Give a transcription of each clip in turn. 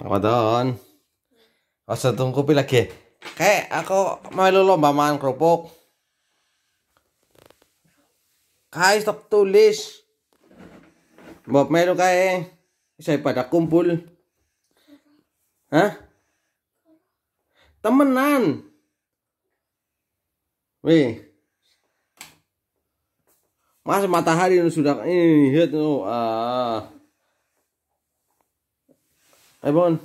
Wadon, doon. O sa itong aku pilaki. Kaya ako malulomba man stop tulis. Bob, meron kai saya pada kumpul. Hah? Temenan. Wih, Mas matahari sudah ini hit no. Ah. Ayo bangun.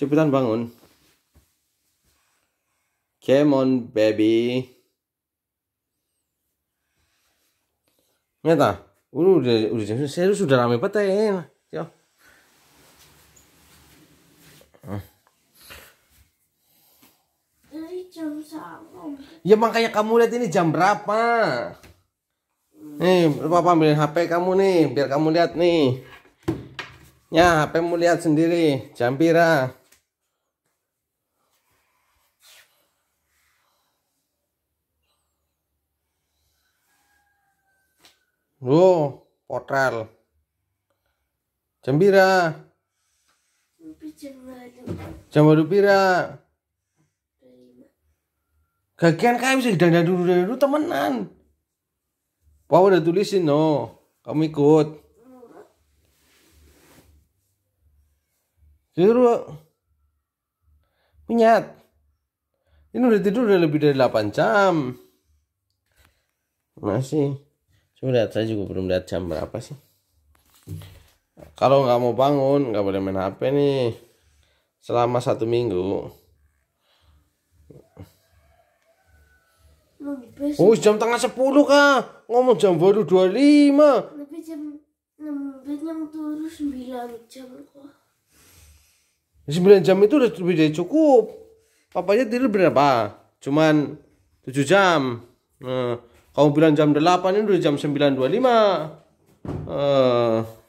Cepetan bangun. Come on, baby. Ngeta, uh, udah udah jam serius sudah rame patah. ya. Ya. jam sama. Ya makanya kamu lihat ini jam berapa. Nih, papa ambilin HP kamu nih, biar kamu lihat nih. Ya, HP mau lihat sendiri, Jampira. Wow, potrel. Jampira. Jambadu pira. Gagian kayak bisa dandan dulu dulu temenan. Wow udah tulisin no, kamu ikut. Tidur Minyak Ini udah tidur udah lebih dari 8 jam Masih Coba lihat saya juga belum lihat jam berapa sih Kalau nggak mau bangun nggak boleh main HP nih Selama satu minggu oh jam tengah 10 kah? Ngomong jam baru 25 Lebih jam 6, jam turun 9 jam kok 9 jam itu udah lebih dari cukup papanya tidur berapa cuman 7 jam nah, kamu bilang jam 8 ini udah jam 9.25 eh uh,